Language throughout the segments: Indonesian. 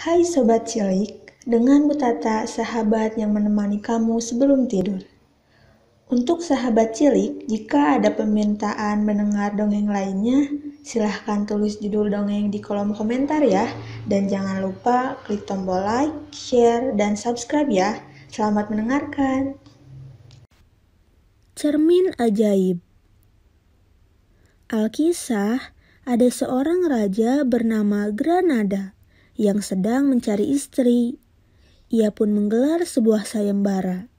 Hai Sobat Cilik, dengan Butata sahabat yang menemani kamu sebelum tidur. Untuk sahabat cilik, jika ada permintaan mendengar dongeng lainnya, silahkan tulis judul dongeng di kolom komentar ya. Dan jangan lupa klik tombol like, share, dan subscribe ya. Selamat mendengarkan. Cermin Ajaib Alkisah, ada seorang raja bernama Granada yang sedang mencari istri. Ia pun menggelar sebuah sayembara.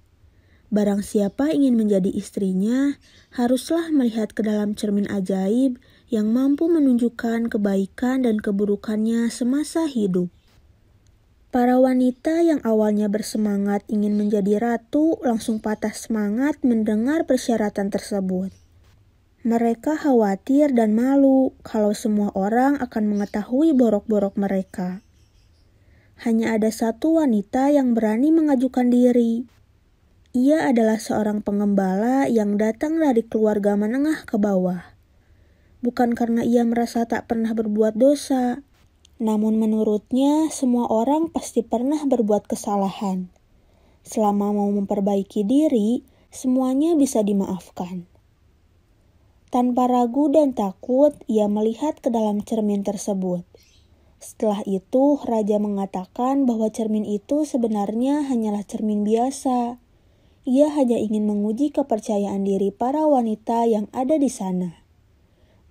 Barang siapa ingin menjadi istrinya, haruslah melihat ke dalam cermin ajaib yang mampu menunjukkan kebaikan dan keburukannya semasa hidup. Para wanita yang awalnya bersemangat ingin menjadi ratu langsung patah semangat mendengar persyaratan tersebut. Mereka khawatir dan malu kalau semua orang akan mengetahui borok-borok mereka hanya ada satu wanita yang berani mengajukan diri. Ia adalah seorang pengembala yang datang dari keluarga menengah ke bawah. Bukan karena ia merasa tak pernah berbuat dosa, namun menurutnya semua orang pasti pernah berbuat kesalahan. Selama mau memperbaiki diri, semuanya bisa dimaafkan. Tanpa ragu dan takut, ia melihat ke dalam cermin tersebut. Setelah itu, raja mengatakan bahwa cermin itu sebenarnya hanyalah cermin biasa. Ia hanya ingin menguji kepercayaan diri para wanita yang ada di sana.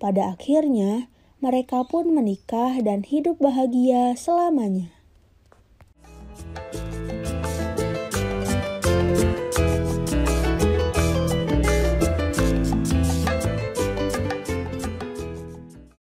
Pada akhirnya, mereka pun menikah dan hidup bahagia selamanya.